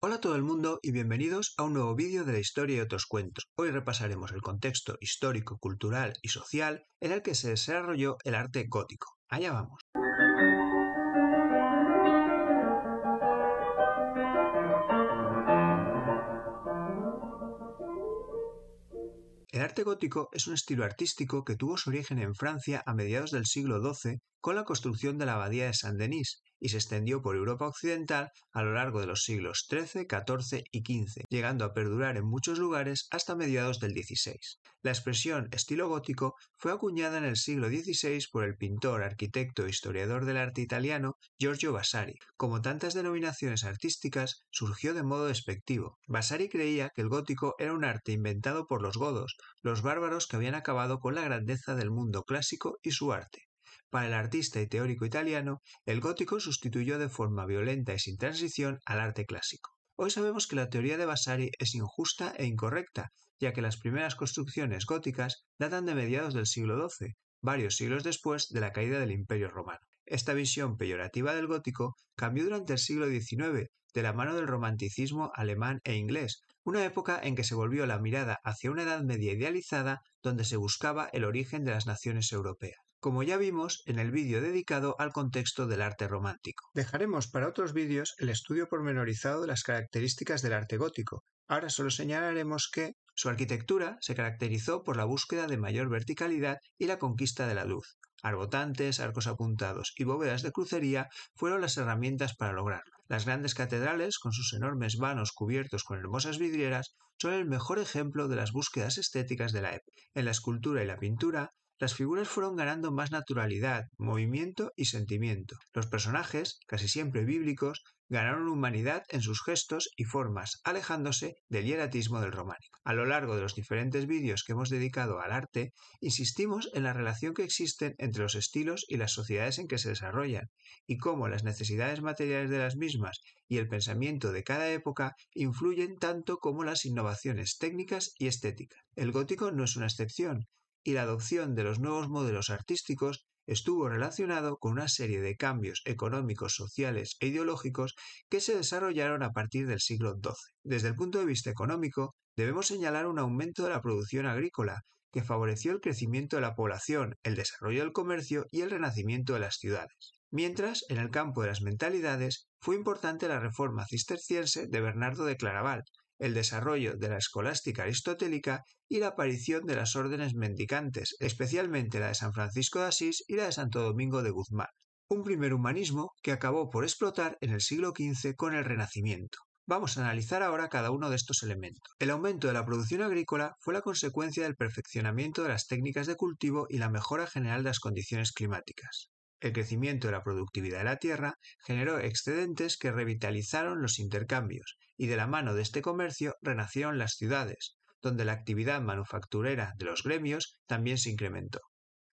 Hola a todo el mundo y bienvenidos a un nuevo vídeo de la historia y otros cuentos. Hoy repasaremos el contexto histórico, cultural y social en el que se desarrolló el arte gótico. Allá vamos. El arte gótico es un estilo artístico que tuvo su origen en Francia a mediados del siglo XII con la construcción de la abadía de Saint-Denis y se extendió por Europa occidental a lo largo de los siglos XIII, XIV y XV, llegando a perdurar en muchos lugares hasta mediados del XVI. La expresión estilo gótico fue acuñada en el siglo XVI por el pintor, arquitecto e historiador del arte italiano Giorgio Vasari. Como tantas denominaciones artísticas, surgió de modo despectivo. Vasari creía que el gótico era un arte inventado por los godos, los bárbaros que habían acabado con la grandeza del mundo clásico y su arte. Para el artista y teórico italiano, el gótico sustituyó de forma violenta y sin transición al arte clásico. Hoy sabemos que la teoría de Vasari es injusta e incorrecta, ya que las primeras construcciones góticas datan de mediados del siglo XII, varios siglos después de la caída del Imperio Romano. Esta visión peyorativa del gótico cambió durante el siglo XIX, de la mano del romanticismo alemán e inglés, una época en que se volvió la mirada hacia una Edad Media idealizada donde se buscaba el origen de las naciones europeas como ya vimos en el vídeo dedicado al contexto del arte romántico. Dejaremos para otros vídeos el estudio pormenorizado de las características del arte gótico. Ahora solo señalaremos que su arquitectura se caracterizó por la búsqueda de mayor verticalidad y la conquista de la luz. Arbotantes, arcos apuntados y bóvedas de crucería fueron las herramientas para lograrlo. Las grandes catedrales, con sus enormes vanos cubiertos con hermosas vidrieras, son el mejor ejemplo de las búsquedas estéticas de la época. En la escultura y la pintura las figuras fueron ganando más naturalidad, movimiento y sentimiento. Los personajes, casi siempre bíblicos, ganaron humanidad en sus gestos y formas, alejándose del hieratismo del románico. A lo largo de los diferentes vídeos que hemos dedicado al arte, insistimos en la relación que existen entre los estilos y las sociedades en que se desarrollan, y cómo las necesidades materiales de las mismas y el pensamiento de cada época influyen tanto como las innovaciones técnicas y estéticas. El gótico no es una excepción, y la adopción de los nuevos modelos artísticos estuvo relacionado con una serie de cambios económicos, sociales e ideológicos que se desarrollaron a partir del siglo XII. Desde el punto de vista económico, debemos señalar un aumento de la producción agrícola, que favoreció el crecimiento de la población, el desarrollo del comercio y el renacimiento de las ciudades. Mientras, en el campo de las mentalidades, fue importante la reforma cisterciense de Bernardo de Claraval, el desarrollo de la escolástica aristotélica y la aparición de las órdenes mendicantes, especialmente la de San Francisco de Asís y la de Santo Domingo de Guzmán, un primer humanismo que acabó por explotar en el siglo XV con el Renacimiento. Vamos a analizar ahora cada uno de estos elementos. El aumento de la producción agrícola fue la consecuencia del perfeccionamiento de las técnicas de cultivo y la mejora general de las condiciones climáticas. El crecimiento de la productividad de la tierra generó excedentes que revitalizaron los intercambios, y de la mano de este comercio renacieron las ciudades, donde la actividad manufacturera de los gremios también se incrementó.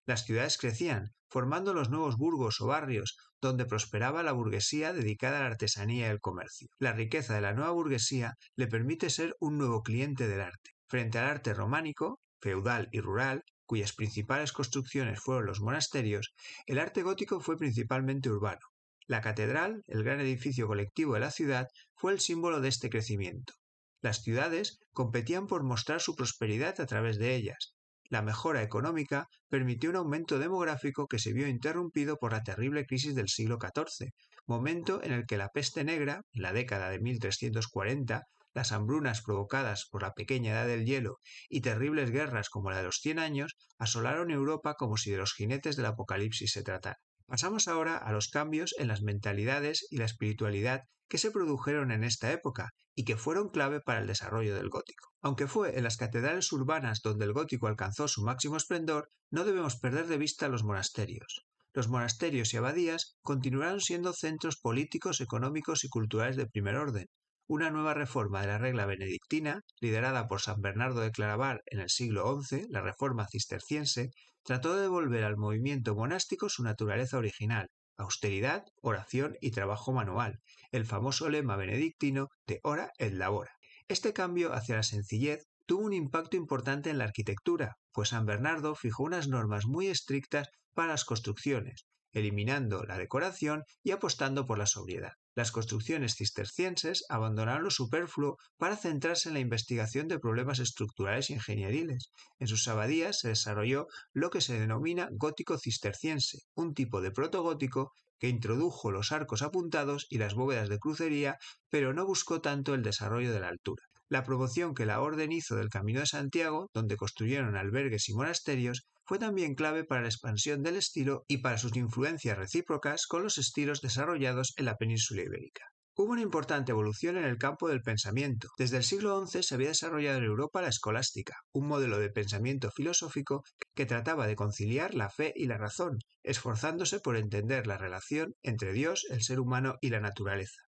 Las ciudades crecían, formando los nuevos burgos o barrios, donde prosperaba la burguesía dedicada a la artesanía y el comercio. La riqueza de la nueva burguesía le permite ser un nuevo cliente del arte. Frente al arte románico, feudal y rural, cuyas principales construcciones fueron los monasterios, el arte gótico fue principalmente urbano. La catedral, el gran edificio colectivo de la ciudad, fue el símbolo de este crecimiento. Las ciudades competían por mostrar su prosperidad a través de ellas. La mejora económica permitió un aumento demográfico que se vio interrumpido por la terrible crisis del siglo XIV, momento en el que la peste negra, en la década de 1340, las hambrunas provocadas por la pequeña edad del hielo y terribles guerras como la de los cien años asolaron Europa como si de los jinetes del apocalipsis se tratara. Pasamos ahora a los cambios en las mentalidades y la espiritualidad que se produjeron en esta época y que fueron clave para el desarrollo del gótico. Aunque fue en las catedrales urbanas donde el gótico alcanzó su máximo esplendor, no debemos perder de vista los monasterios. Los monasterios y abadías continuaron siendo centros políticos, económicos y culturales de primer orden, una nueva reforma de la regla benedictina, liderada por San Bernardo de Clarabar en el siglo XI, la reforma cisterciense, trató de devolver al movimiento monástico su naturaleza original, austeridad, oración y trabajo manual, el famoso lema benedictino de ora et labora. Este cambio hacia la sencillez tuvo un impacto importante en la arquitectura, pues San Bernardo fijó unas normas muy estrictas para las construcciones, eliminando la decoración y apostando por la sobriedad las construcciones cistercienses abandonaron lo superfluo para centrarse en la investigación de problemas estructurales e ingenieriles. En sus abadías se desarrolló lo que se denomina gótico cisterciense, un tipo de protogótico que introdujo los arcos apuntados y las bóvedas de crucería, pero no buscó tanto el desarrollo de la altura. La promoción que la orden hizo del Camino de Santiago, donde construyeron albergues y monasterios, fue también clave para la expansión del estilo y para sus influencias recíprocas con los estilos desarrollados en la península ibérica. Hubo una importante evolución en el campo del pensamiento. Desde el siglo XI se había desarrollado en Europa la escolástica, un modelo de pensamiento filosófico que trataba de conciliar la fe y la razón, esforzándose por entender la relación entre Dios, el ser humano y la naturaleza.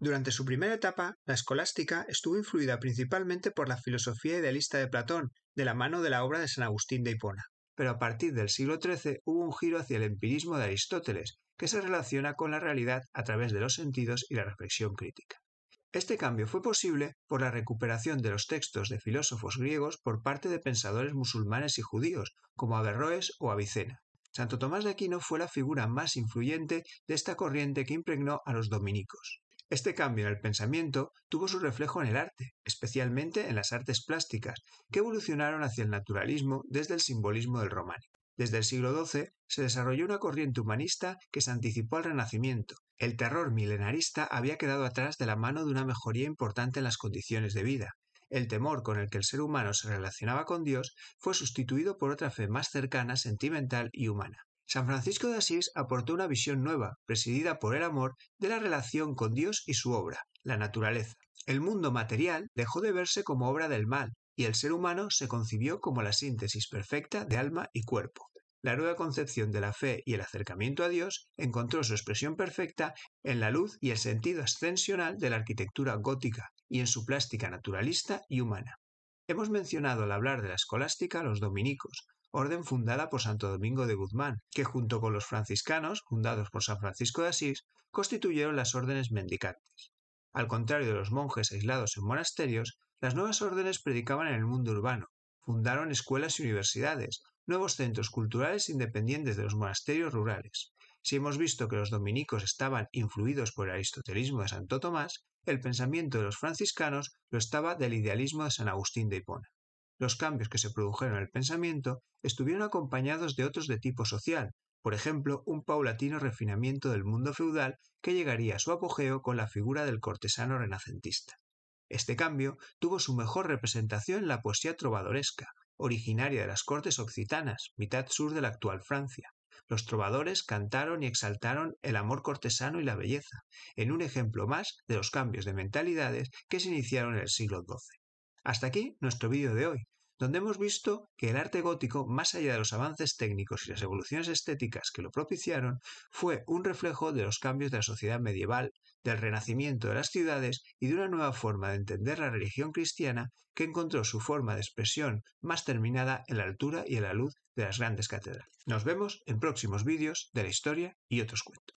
Durante su primera etapa, la escolástica estuvo influida principalmente por la filosofía idealista de Platón, de la mano de la obra de San Agustín de Hipona. Pero a partir del siglo XIII hubo un giro hacia el empirismo de Aristóteles, que se relaciona con la realidad a través de los sentidos y la reflexión crítica. Este cambio fue posible por la recuperación de los textos de filósofos griegos por parte de pensadores musulmanes y judíos, como Averroes o Avicena. Santo Tomás de Aquino fue la figura más influyente de esta corriente que impregnó a los dominicos. Este cambio en el pensamiento tuvo su reflejo en el arte, especialmente en las artes plásticas, que evolucionaron hacia el naturalismo desde el simbolismo del románico. Desde el siglo XII se desarrolló una corriente humanista que se anticipó al Renacimiento. El terror milenarista había quedado atrás de la mano de una mejoría importante en las condiciones de vida. El temor con el que el ser humano se relacionaba con Dios fue sustituido por otra fe más cercana, sentimental y humana. San Francisco de Asís aportó una visión nueva, presidida por el amor, de la relación con Dios y su obra, la naturaleza. El mundo material dejó de verse como obra del mal, y el ser humano se concibió como la síntesis perfecta de alma y cuerpo. La nueva concepción de la fe y el acercamiento a Dios encontró su expresión perfecta en la luz y el sentido ascensional de la arquitectura gótica y en su plástica naturalista y humana. Hemos mencionado al hablar de la escolástica a los dominicos, orden fundada por Santo Domingo de Guzmán, que junto con los franciscanos, fundados por San Francisco de Asís, constituyeron las órdenes mendicantes. Al contrario de los monjes aislados en monasterios, las nuevas órdenes predicaban en el mundo urbano, fundaron escuelas y universidades, nuevos centros culturales independientes de los monasterios rurales. Si hemos visto que los dominicos estaban influidos por el aristotelismo de Santo Tomás, el pensamiento de los franciscanos lo estaba del idealismo de San Agustín de Hipona los cambios que se produjeron en el pensamiento estuvieron acompañados de otros de tipo social, por ejemplo, un paulatino refinamiento del mundo feudal que llegaría a su apogeo con la figura del cortesano renacentista. Este cambio tuvo su mejor representación en la poesía trovadoresca, originaria de las cortes occitanas, mitad sur de la actual Francia. Los trovadores cantaron y exaltaron el amor cortesano y la belleza, en un ejemplo más de los cambios de mentalidades que se iniciaron en el siglo XII. Hasta aquí nuestro vídeo de hoy, donde hemos visto que el arte gótico, más allá de los avances técnicos y las evoluciones estéticas que lo propiciaron, fue un reflejo de los cambios de la sociedad medieval, del renacimiento de las ciudades y de una nueva forma de entender la religión cristiana que encontró su forma de expresión más terminada en la altura y en la luz de las grandes catedrales. Nos vemos en próximos vídeos de la historia y otros cuentos.